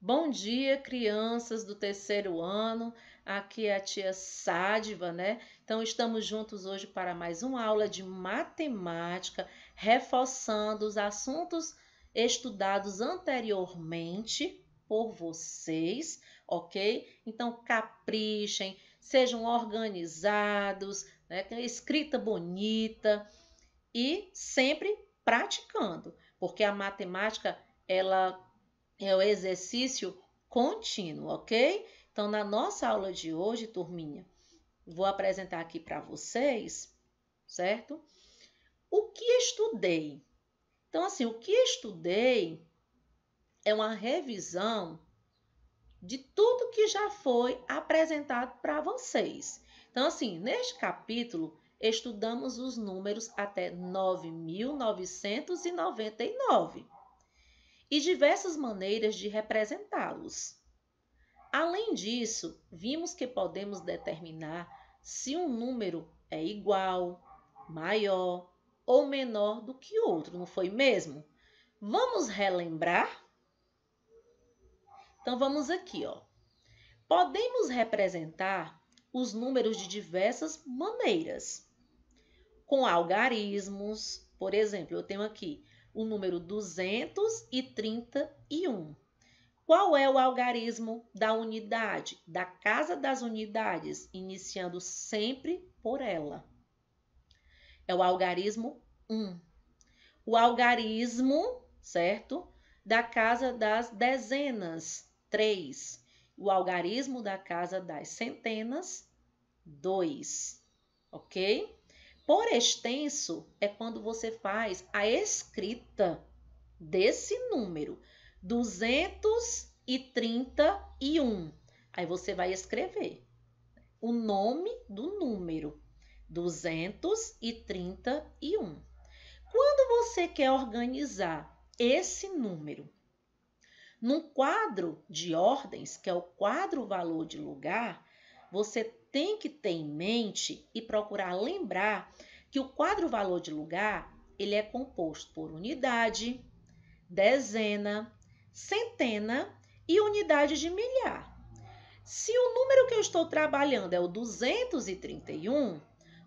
Bom dia, crianças do terceiro ano. Aqui é a tia Sádiva, né? Então, estamos juntos hoje para mais uma aula de matemática, reforçando os assuntos estudados anteriormente por vocês, ok? Então, caprichem, sejam organizados, né? escrita bonita e sempre praticando, porque a matemática, ela é o exercício contínuo, ok? Então, na nossa aula de hoje, turminha, vou apresentar aqui para vocês, certo? O que estudei? Então, assim, o que estudei é uma revisão de tudo que já foi apresentado para vocês. Então, assim, neste capítulo, estudamos os números até 9.999 e diversas maneiras de representá-los. Além disso, vimos que podemos determinar se um número é igual, maior ou menor do que outro, não foi mesmo? Vamos relembrar? Então vamos aqui, ó. Podemos representar os números de diversas maneiras. Com algarismos, por exemplo, eu tenho aqui o número 231. Qual é o algarismo da unidade, da casa das unidades, iniciando sempre por ela? É o algarismo 1. O algarismo, certo? Da casa das dezenas, 3. O algarismo da casa das centenas, 2. Ok? Por extenso é quando você faz a escrita desse número, 231. Aí você vai escrever o nome do número, 231. Quando você quer organizar esse número num quadro de ordens, que é o quadro valor de lugar, você tem que ter em mente e procurar lembrar que o quadro valor de lugar ele é composto por unidade, dezena, centena e unidade de milhar. Se o número que eu estou trabalhando é o 231,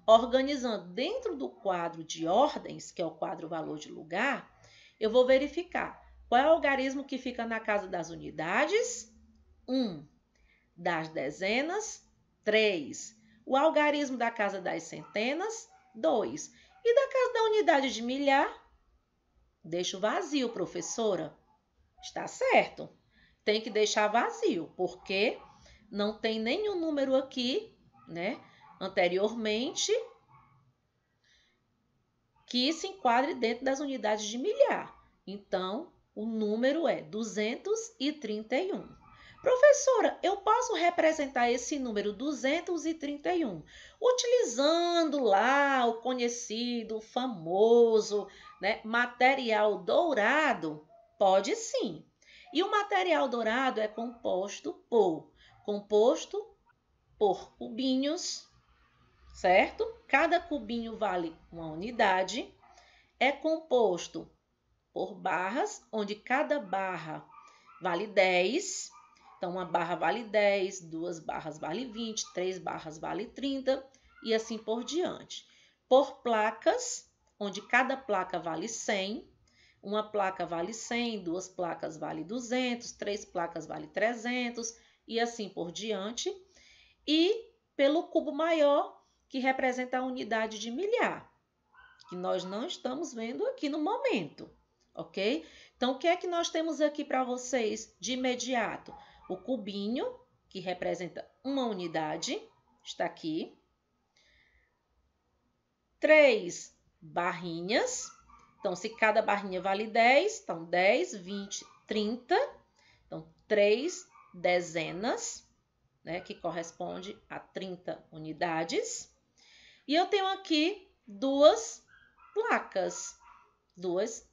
organizando dentro do quadro de ordens, que é o quadro valor de lugar, eu vou verificar qual é o algarismo que fica na casa das unidades, 1, um, das dezenas, 3. O algarismo da casa das centenas, 2. E da casa da unidade de milhar? Deixo vazio, professora. Está certo. Tem que deixar vazio, porque não tem nenhum número aqui, né? Anteriormente, que se enquadre dentro das unidades de milhar. Então, o número é 231. Professora, eu posso representar esse número 231 utilizando lá o conhecido, o famoso né, material dourado? Pode sim. E o material dourado é composto por composto por cubinhos, certo? Cada cubinho vale uma unidade. É composto por barras, onde cada barra vale 10 então, uma barra vale 10, duas barras vale 20, três barras vale 30 e assim por diante. Por placas, onde cada placa vale 100, uma placa vale 100, duas placas vale 200, três placas vale 300 e assim por diante. E pelo cubo maior, que representa a unidade de milhar, que nós não estamos vendo aqui no momento, ok? Então, o que é que nós temos aqui para vocês de imediato? o cubinho, que representa uma unidade, está aqui. Três barrinhas. Então, se cada barrinha vale 10, então 10, 20, 30. Então, três dezenas, né, que corresponde a 30 unidades. E eu tenho aqui duas placas, duas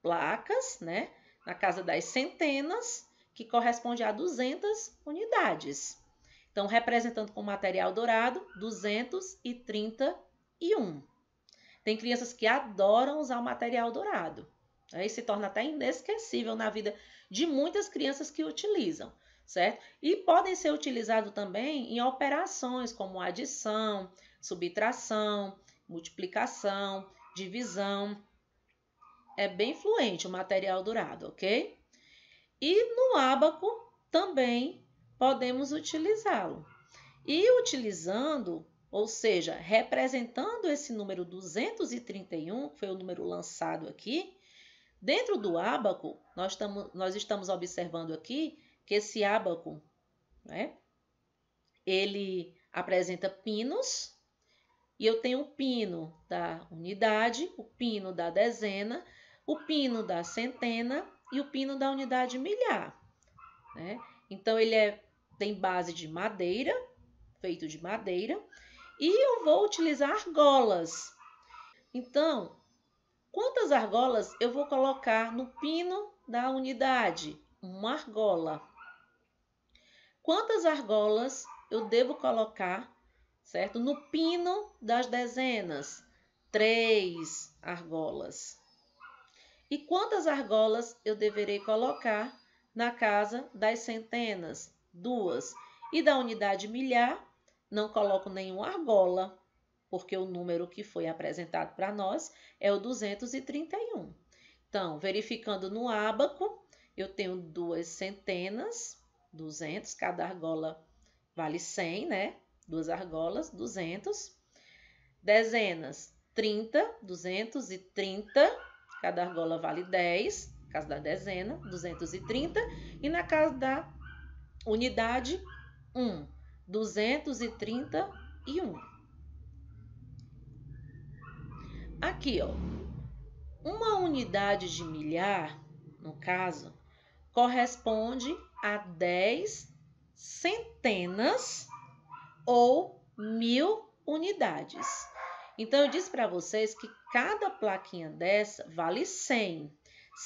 placas, né, na casa das centenas que corresponde a 200 unidades. Então, representando com material dourado, 231. Tem crianças que adoram usar o material dourado. Aí se torna até inesquecível na vida de muitas crianças que utilizam, certo? E podem ser utilizados também em operações como adição, subtração, multiplicação, divisão. É bem fluente o material dourado, ok? E no ábaco também podemos utilizá-lo. E utilizando, ou seja, representando esse número 231, que foi o número lançado aqui, dentro do ábaco, nós, tamo, nós estamos observando aqui que esse ábaco, né, ele apresenta pinos, e eu tenho o pino da unidade, o pino da dezena, o pino da centena e o pino da unidade milhar. Né? Então, ele é, tem base de madeira, feito de madeira, e eu vou utilizar argolas. Então, quantas argolas eu vou colocar no pino da unidade? Uma argola. Quantas argolas eu devo colocar, certo? No pino das dezenas? Três argolas. E quantas argolas eu deverei colocar na casa das centenas? Duas. E da unidade milhar, não coloco nenhuma argola, porque o número que foi apresentado para nós é o 231. Então, verificando no ábaco, eu tenho duas centenas, 200, cada argola vale 100, né? Duas argolas, 200. Dezenas, 30, 230. Cada argola vale 10, na casa da dezena, 230, e na casa da unidade, 1, 231. Aqui, ó, uma unidade de milhar, no caso, corresponde a 10 centenas ou mil unidades. Então, eu disse para vocês que Cada plaquinha dessa vale 100.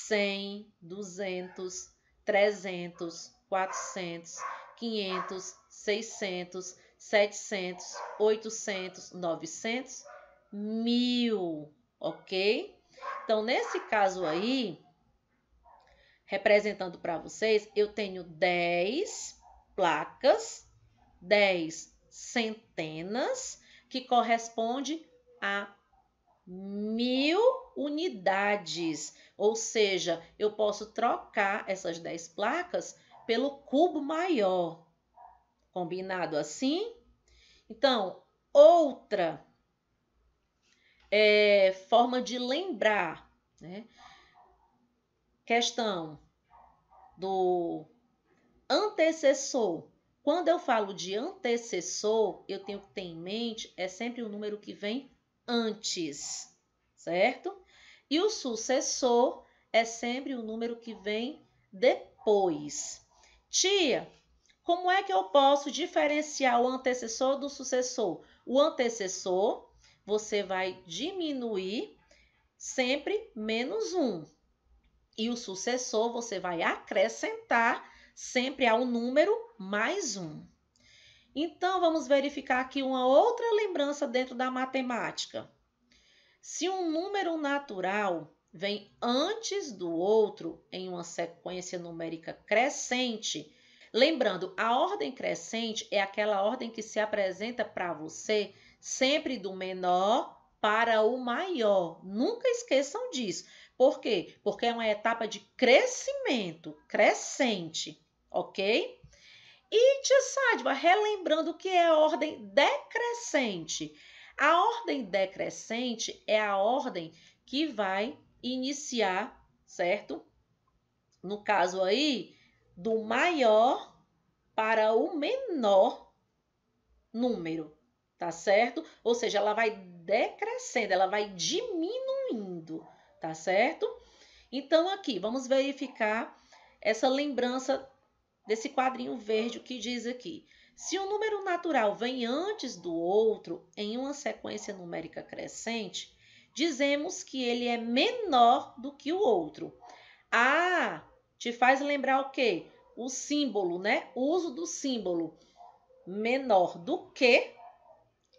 100, 200, 300, 400, 500, 600, 700, 800, 900, 1000, ok? Então, nesse caso aí, representando para vocês, eu tenho 10 placas, 10 centenas, que corresponde a mil unidades. Ou seja, eu posso trocar essas 10 placas pelo cubo maior. Combinado assim? Então, outra é, forma de lembrar, né? Questão do antecessor. Quando eu falo de antecessor, eu tenho que ter em mente é sempre o número que vem antes, certo? E o sucessor é sempre o número que vem depois. Tia, como é que eu posso diferenciar o antecessor do sucessor? O antecessor, você vai diminuir sempre menos um. E o sucessor, você vai acrescentar sempre ao número mais um. Então, vamos verificar aqui uma outra lembrança dentro da matemática. Se um número natural vem antes do outro em uma sequência numérica crescente, lembrando, a ordem crescente é aquela ordem que se apresenta para você sempre do menor para o maior. Nunca esqueçam disso. Por quê? Porque é uma etapa de crescimento, crescente, ok? Itissádva, relembrando que é a ordem decrescente. A ordem decrescente é a ordem que vai iniciar, certo? No caso aí, do maior para o menor número, tá certo? Ou seja, ela vai decrescendo, ela vai diminuindo, tá certo? Então, aqui, vamos verificar essa lembrança desse quadrinho verde o que diz aqui. Se um número natural vem antes do outro em uma sequência numérica crescente, dizemos que ele é menor do que o outro. Ah, te faz lembrar o quê? O símbolo, né? O uso do símbolo menor do que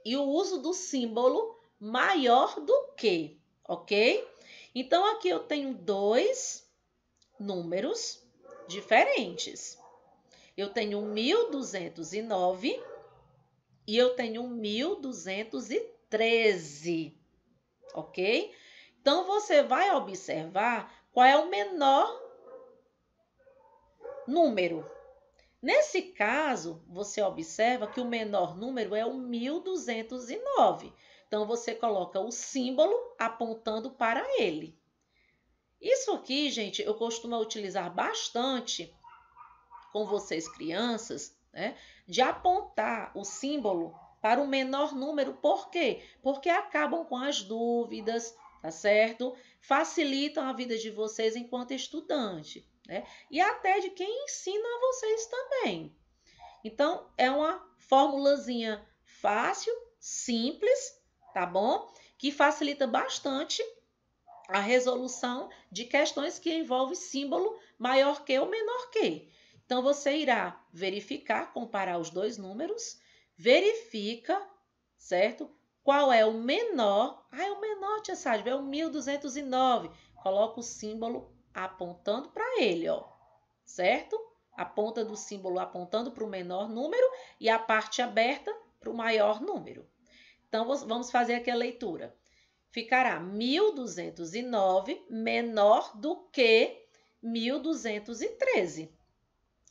e o uso do símbolo maior do que, ok? Então, aqui eu tenho dois números diferentes. Eu tenho 1.209 e eu tenho 1.213, ok? Então, você vai observar qual é o menor número. Nesse caso, você observa que o menor número é o 1.209. Então, você coloca o símbolo apontando para ele. Isso aqui, gente, eu costumo utilizar bastante com vocês, crianças, né, de apontar o símbolo para o menor número, por quê? Porque acabam com as dúvidas, tá certo? Facilitam a vida de vocês enquanto estudante, né? E até de quem ensina a vocês também. Então, é uma formulazinha fácil, simples, tá bom? Que facilita bastante a resolução de questões que envolvem símbolo maior que ou menor que. Então, você irá verificar, comparar os dois números, verifica, certo? Qual é o menor? Ah, é o menor, tia Sádio, é o 1209. Coloca o símbolo apontando para ele, ó, certo? A ponta do símbolo apontando para o menor número e a parte aberta para o maior número. Então, vamos fazer aqui a leitura. Ficará 1209 menor do que 1213.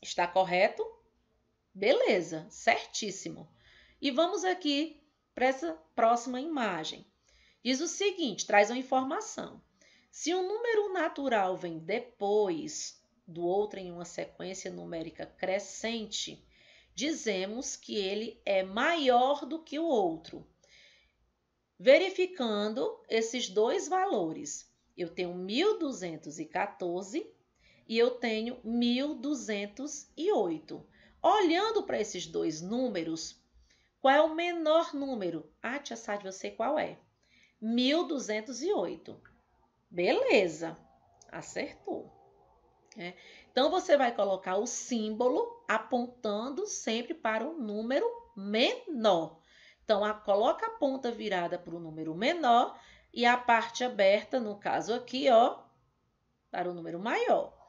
Está correto? Beleza, certíssimo. E vamos aqui para essa próxima imagem. Diz o seguinte, traz uma informação. Se um número natural vem depois do outro em uma sequência numérica crescente, dizemos que ele é maior do que o outro. Verificando esses dois valores, eu tenho 1214 e eu tenho 1.208. Olhando para esses dois números, qual é o menor número? Ah, tia Sade, eu sei qual é. 1.208. Beleza, acertou. É. Então, você vai colocar o símbolo apontando sempre para o um número menor. Então, a, coloca a ponta virada para o número menor e a parte aberta, no caso aqui, ó, para o número maior.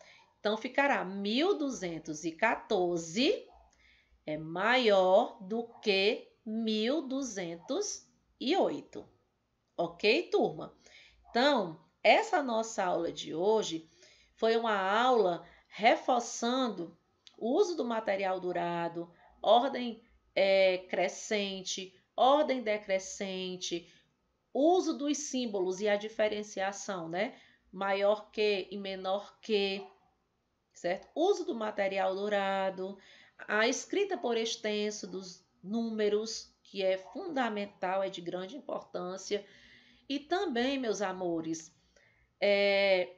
Então, ficará 1.214 é maior do que 1.208. Ok, turma? Então, essa nossa aula de hoje foi uma aula reforçando o uso do material durado, ordem é, crescente, ordem decrescente, uso dos símbolos e a diferenciação, né? Maior que e menor que certo? Uso do material dourado, a escrita por extenso dos números, que é fundamental, é de grande importância. E também, meus amores, é,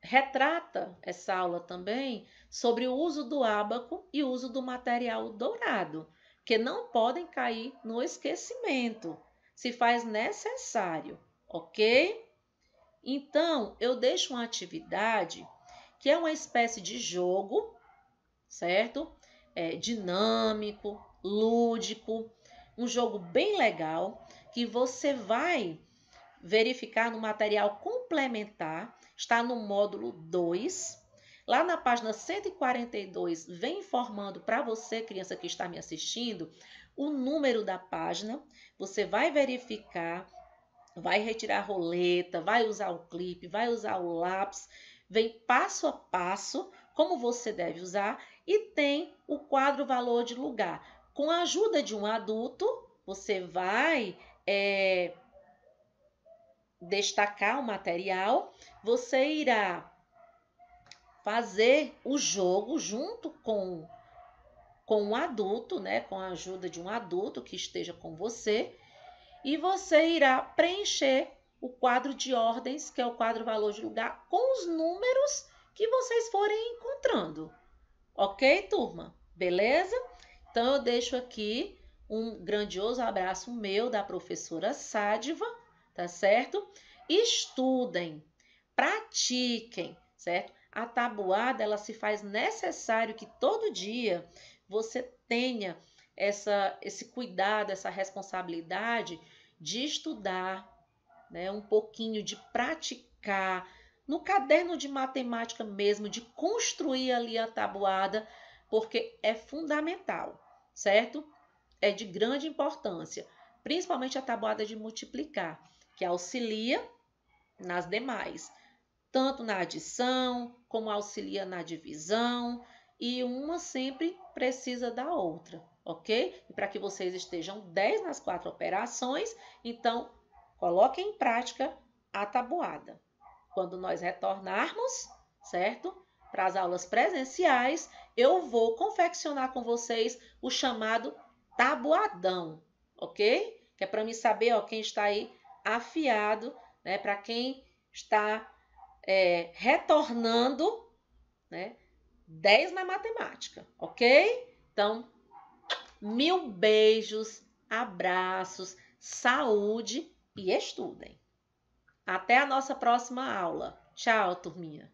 retrata essa aula também sobre o uso do ábaco e o uso do material dourado, que não podem cair no esquecimento, se faz necessário, ok? Então, eu deixo uma atividade que é uma espécie de jogo, certo? É, dinâmico, lúdico, um jogo bem legal que você vai verificar no material complementar, está no módulo 2. Lá na página 142, vem informando para você, criança que está me assistindo, o número da página. Você vai verificar, vai retirar a roleta, vai usar o clipe, vai usar o lápis Vem passo a passo como você deve usar e tem o quadro valor de lugar. Com a ajuda de um adulto, você vai é, destacar o material, você irá fazer o jogo junto com com um adulto, né, com a ajuda de um adulto que esteja com você, e você irá preencher o quadro de ordens, que é o quadro valor de lugar, com os números que vocês forem encontrando. Ok, turma? Beleza? Então, eu deixo aqui um grandioso abraço meu da professora Sádiva, tá certo? Estudem, pratiquem, certo? A tabuada, ela se faz necessário que todo dia você tenha essa, esse cuidado, essa responsabilidade de estudar, né, um pouquinho de praticar no caderno de matemática mesmo, de construir ali a tabuada, porque é fundamental, certo? É de grande importância, principalmente a tabuada de multiplicar, que auxilia nas demais, tanto na adição, como auxilia na divisão, e uma sempre precisa da outra, ok? E para que vocês estejam 10 nas quatro operações, então Coloque em prática a tabuada. Quando nós retornarmos, certo? Para as aulas presenciais, eu vou confeccionar com vocês o chamado tabuadão, ok? Que é para me saber ó, quem está aí afiado, né? Para quem está é, retornando, né? 10 na matemática, ok? Então, mil beijos, abraços, saúde e estudem. Até a nossa próxima aula. Tchau, turminha!